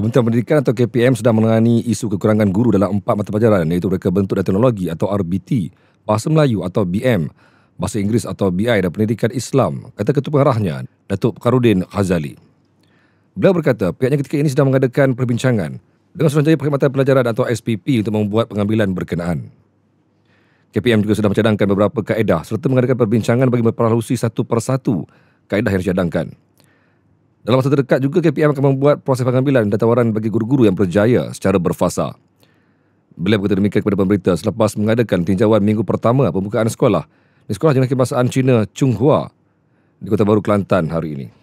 Kementerian Pendidikan atau KPM sedang menangani isu kekurangan guru dalam empat mata pelajaran iaitu reka bentuk dan teknologi atau RBT, Bahasa Melayu atau BM, Bahasa Inggeris atau BI dan Pendidikan Islam, kata Ketua Pengarahnya, Datuk Karudin Khazali. Beliau berkata, pihaknya ketika ini sedang mengadakan perbincangan dengan Suruhanjaya Perkhidmatan Pelajaran atau SPP untuk membuat pengambilan berkenaan. KPM juga sedang mencadangkan beberapa kaedah serta mengadakan perbincangan bagi memperhalusi satu persatu kaedah yang dicadangkan. Dalam masa terdekat juga KPM akan membuat proses pengambilan dan tawaran bagi guru-guru yang berjaya secara berfasa. Beliau berkata demikian kepada pemberita selepas mengadakan tinjauan minggu pertama pembukaan sekolah di Sekolah Jenayah Kebangsaan Cina Chung Hua di Kota Baru Kelantan hari ini.